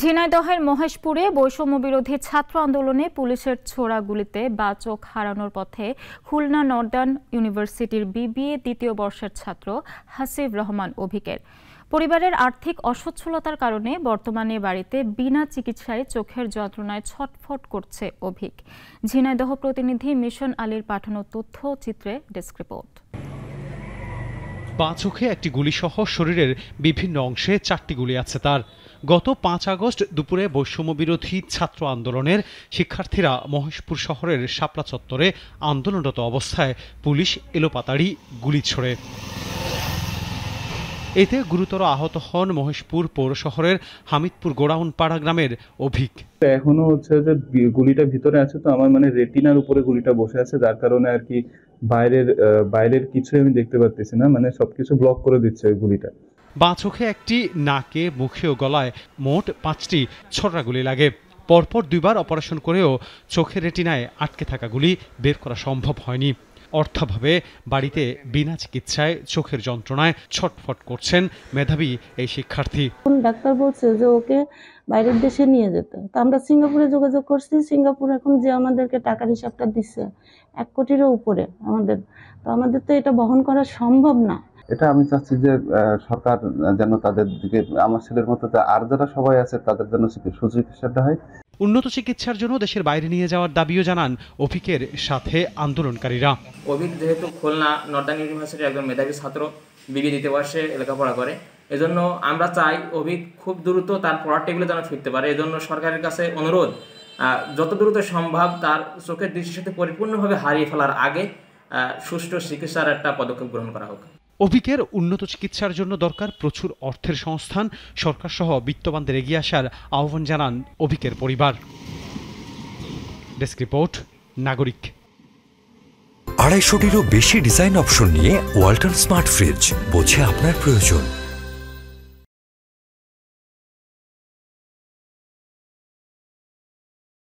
ঝিনাইদহের মহেশপুরে বৈষম্য বিরোধী ছাত্র আন্দোলনে পুলিশের ছোড়া গুলিতে বা চোখ হারানোর পথে খুলনা নর্দার্ন ইউনিভার্সিটির বিবিএ দ্বিতীয় বর্ষের ছাত্র হাসিব রহমান অভিকের পরিবারের আর্থিক অসচ্ছলতার কারণে বর্তমানে বাড়িতে বিনা চিকিৎসায় চোখের যন্ত্রণায় ছটফট করছে অভিক ঝিনাইদহ প্রতিনিধি মিশন আলীর পাঠানো তথ্য চিত্রে ডেস্ক রিপোর্ট পা চোখে একটি গুলিসহ শরীরের বিভিন্ন অংশে চারটি গুলি আছে তার গত পাঁচ আগস্ট দুপুরে বৈষম্যবিরোধী ছাত্র আন্দোলনের শিক্ষার্থীরা মহেশপুর শহরের শাপলা চত্বরে আন্দোলনরত অবস্থায় পুলিশ এলোপাতাড়ি গুলি ছোড়ে এতে গুরুতর আহত হন মহেশপুর পৌর শহরের হামিদপুর পাড়া গ্রামের অভিক এখনো হচ্ছে যে গুলিটা ভিতরে আছে তো আমার মানে রেটিনার উপরে গুলিটা বসে আছে যার কারণে আর কি বাইরের বাইরের কিছু আমি দেখতে পাচ্ছি না মানে সবকিছু ব্লক করে দিচ্ছে ওই গুলিটা বাঁ চোখে একটি নাকে মুখে ও গলায় মোট পাঁচটি ছোটরা গুলি লাগে পরপর দুইবার অপারেশন করেও চোখের রেটিনায় আটকে থাকা গুলি বের করা সম্ভব হয়নি অর্থাভাবে বাড়িতে বিনা চিকিৎসায় চোখের যন্ত্রণায় ছটফট করছেন মেধাবী এই শিক্ষার্থী ডাক্তার বলছে যে ওকে বাইরের দেশে নিয়ে যেতে তো আমরা সিঙ্গাপুরে যোগাযোগ করছি সিঙ্গাপুর এখন যে আমাদেরকে টাকার হিসাবটা দিচ্ছে এক কোটিরও উপরে আমাদের তো আমাদের তো এটা বহন করা সম্ভব না এটা আমি চাচ্ছি যে সরকার যেন তাদের দিকে আমার ছেলের মতো আর যারা সবাই আছে তাদের জন্য সুচিকিৎসাটা হয় উন্নত চিকিৎসার জন্য দেশের বাইরে নিয়ে যাওয়ার দাবিও জানান অফিকের সাথে আন্দোলনকারীরা অভিক যেহেতু খুলনা নর্দার্ন ইউনিভার্সিটির একজন মেধাবী ছাত্র বিগে দিতে বসে লেখাপড়া করে এজন্য আমরা চাই অভিক খুব দ্রুত তার পড়ার টেবিলে যেন ফিরতে পারে এজন্য সরকারের কাছে অনুরোধ যত দ্রুত সম্ভব তার চোখের দৃষ্টির সাথে পরিপূর্ণভাবে হারিয়ে ফেলার আগে সুষ্ঠু চিকিৎসার একটা পদক্ষেপ গ্রহণ করা হোক অভিকের উন্নত চিকিৎসার জন্য দরকার প্রচুর অর্থের সংস্থান সরকার সহ বিত্তবানদের এগিয়ে আসার আহ্বান জানান অভিকের পরিবার ডেস্ক রিপোর্ট নাগরিক আড়াইশোটিরও বেশি ডিজাইন অপশন নিয়ে ওয়াল্টন স্মার্ট ফ্রিজ বোঝে আপনার প্রয়োজন